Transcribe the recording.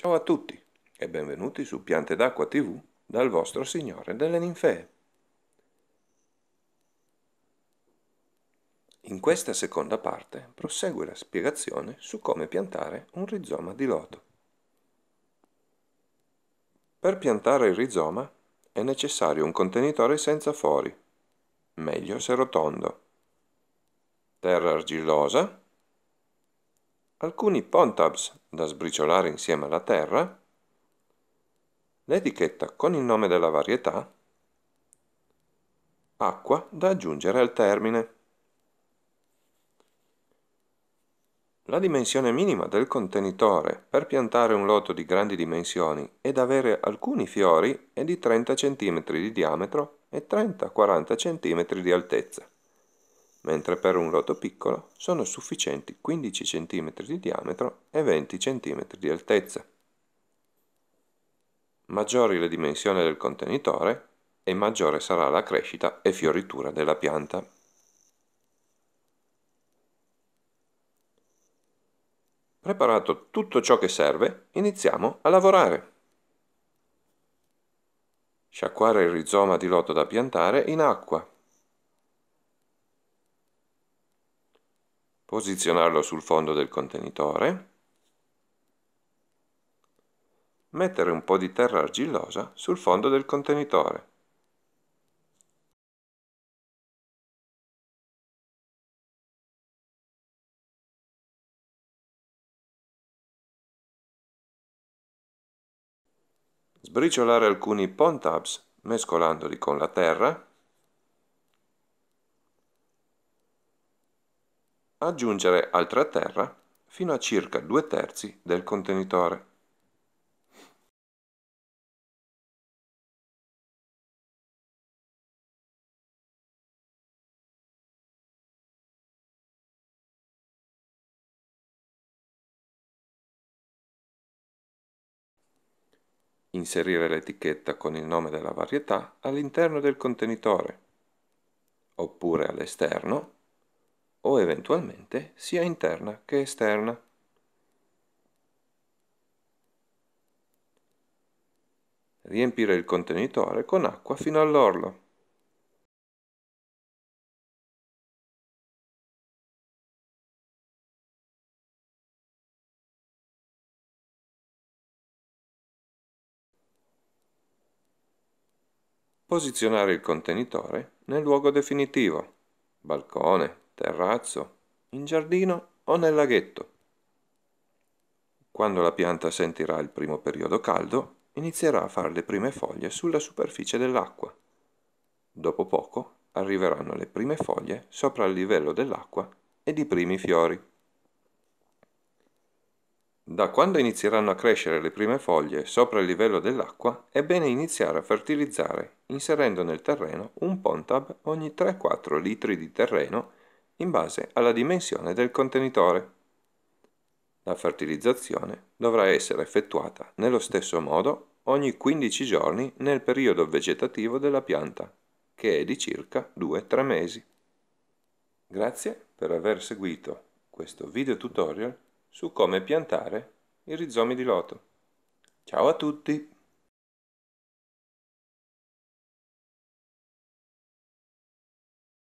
Ciao a tutti e benvenuti su Piante d'Acqua TV dal vostro Signore delle Ninfee. In questa seconda parte prosegue la spiegazione su come piantare un rizoma di loto. Per piantare il rizoma è necessario un contenitore senza fori, meglio se rotondo, terra argillosa alcuni pontabs da sbriciolare insieme alla terra, l'etichetta con il nome della varietà, acqua da aggiungere al termine. La dimensione minima del contenitore per piantare un loto di grandi dimensioni ed avere alcuni fiori è di 30 cm di diametro e 30-40 cm di altezza mentre per un roto piccolo sono sufficienti 15 cm di diametro e 20 cm di altezza. Maggiori le dimensioni del contenitore e maggiore sarà la crescita e fioritura della pianta. Preparato tutto ciò che serve, iniziamo a lavorare. Sciacquare il rizoma di loto da piantare in acqua posizionarlo sul fondo del contenitore, mettere un po' di terra argillosa sul fondo del contenitore. Sbriciolare alcuni pond tabs mescolandoli con la terra aggiungere altra terra fino a circa due terzi del contenitore. inserire l'etichetta con il nome della varietà all'interno del contenitore, oppure all'esterno o eventualmente sia interna che esterna. Riempire il contenitore con acqua fino all'orlo. Posizionare il contenitore nel luogo definitivo, balcone, terrazzo, in giardino o nel laghetto. Quando la pianta sentirà il primo periodo caldo, inizierà a fare le prime foglie sulla superficie dell'acqua. Dopo poco arriveranno le prime foglie sopra il livello dell'acqua ed i primi fiori. Da quando inizieranno a crescere le prime foglie sopra il livello dell'acqua, è bene iniziare a fertilizzare, inserendo nel terreno un pontab ogni 3-4 litri di terreno in base alla dimensione del contenitore. La fertilizzazione dovrà essere effettuata nello stesso modo ogni 15 giorni nel periodo vegetativo della pianta, che è di circa 2-3 mesi. Grazie per aver seguito questo video tutorial su come piantare i rizomi di loto. Ciao a tutti!